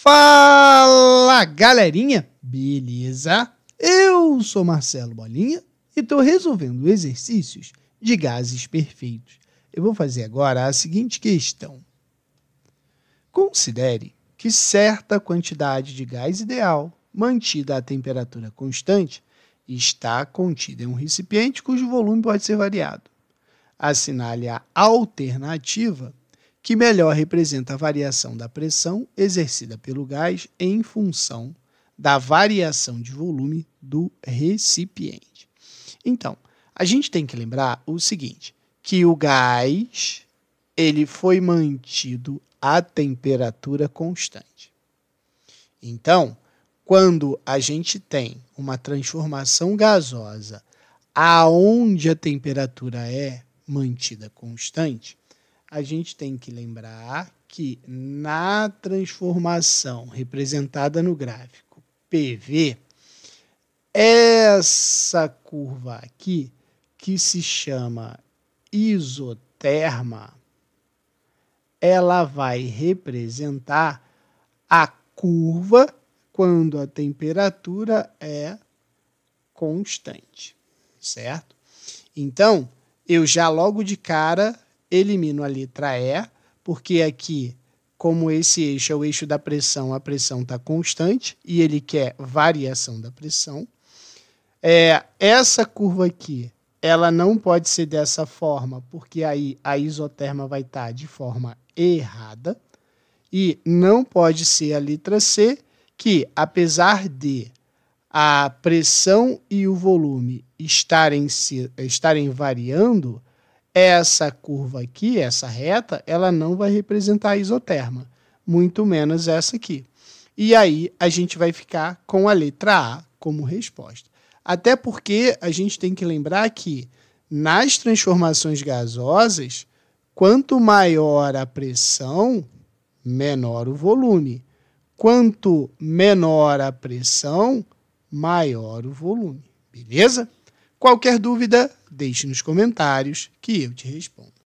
Fala galerinha, beleza? Eu sou Marcelo Bolinha e estou resolvendo exercícios de gases perfeitos. Eu vou fazer agora a seguinte questão. Considere que certa quantidade de gás ideal, mantida a temperatura constante, está contida em um recipiente cujo volume pode ser variado. Assinale a alternativa que melhor representa a variação da pressão exercida pelo gás em função da variação de volume do recipiente. Então, a gente tem que lembrar o seguinte, que o gás ele foi mantido a temperatura constante. Então, quando a gente tem uma transformação gasosa aonde a temperatura é mantida constante, a gente tem que lembrar que na transformação representada no gráfico PV, essa curva aqui, que se chama isoterma, ela vai representar a curva quando a temperatura é constante, certo? Então, eu já logo de cara elimino a letra E, porque aqui, como esse eixo é o eixo da pressão, a pressão está constante e ele quer variação da pressão. É, essa curva aqui, ela não pode ser dessa forma, porque aí a isoterma vai estar tá de forma errada. E não pode ser a letra C, que apesar de a pressão e o volume estarem, se, estarem variando, essa curva aqui, essa reta, ela não vai representar a isoterma, muito menos essa aqui. E aí a gente vai ficar com a letra A como resposta. Até porque a gente tem que lembrar que nas transformações gasosas, quanto maior a pressão, menor o volume. Quanto menor a pressão, maior o volume. Beleza? Qualquer dúvida, Deixe nos comentários que eu te respondo.